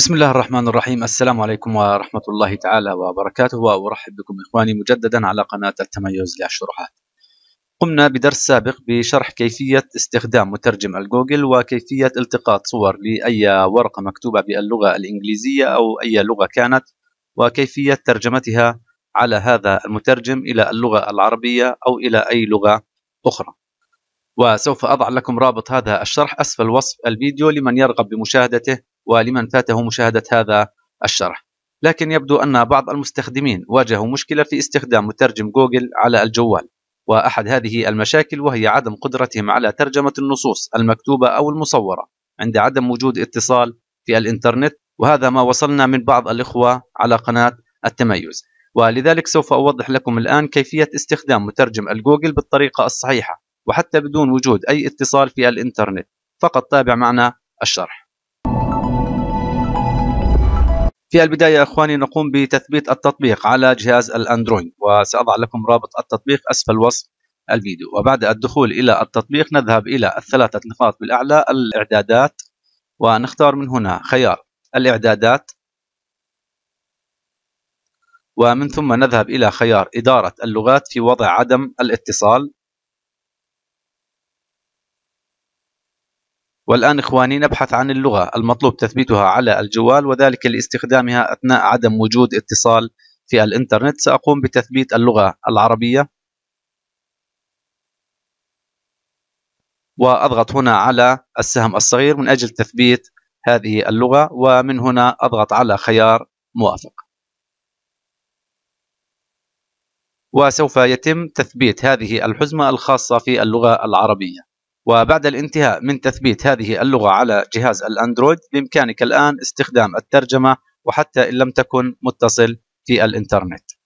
بسم الله الرحمن الرحيم السلام عليكم ورحمة الله تعالى وبركاته وأرحب بكم إخواني مجددا على قناة التميز للشروحات قمنا بدرس سابق بشرح كيفية استخدام مترجم الجوجل وكيفية التقاط صور لأي ورقة مكتوبة باللغة الإنجليزية أو أي لغة كانت وكيفية ترجمتها على هذا المترجم إلى اللغة العربية أو إلى أي لغة أخرى وسوف أضع لكم رابط هذا الشرح أسفل وصف الفيديو لمن يرغب بمشاهدته ولمن فاته مشاهدة هذا الشرح لكن يبدو أن بعض المستخدمين واجهوا مشكلة في استخدام مترجم جوجل على الجوال وأحد هذه المشاكل وهي عدم قدرتهم على ترجمة النصوص المكتوبة أو المصورة عند عدم وجود اتصال في الإنترنت وهذا ما وصلنا من بعض الإخوة على قناة التميز ولذلك سوف أوضح لكم الآن كيفية استخدام مترجم الجوجل بالطريقة الصحيحة وحتى بدون وجود أي اتصال في الإنترنت فقط تابع معنا الشرح في البداية يا أخواني نقوم بتثبيت التطبيق على جهاز الأندرويد وسأضع لكم رابط التطبيق أسفل وصف الفيديو وبعد الدخول إلى التطبيق نذهب إلى الثلاثة نقاط بالأعلى الإعدادات ونختار من هنا خيار الإعدادات ومن ثم نذهب إلى خيار إدارة اللغات في وضع عدم الاتصال والآن إخواني نبحث عن اللغة المطلوب تثبيتها على الجوال وذلك لاستخدامها أثناء عدم وجود اتصال في الإنترنت سأقوم بتثبيت اللغة العربية وأضغط هنا على السهم الصغير من أجل تثبيت هذه اللغة ومن هنا أضغط على خيار موافق وسوف يتم تثبيت هذه الحزمة الخاصة في اللغة العربية وبعد الانتهاء من تثبيت هذه اللغة على جهاز الأندرويد بإمكانك الآن استخدام الترجمة وحتى إن لم تكن متصل في الإنترنت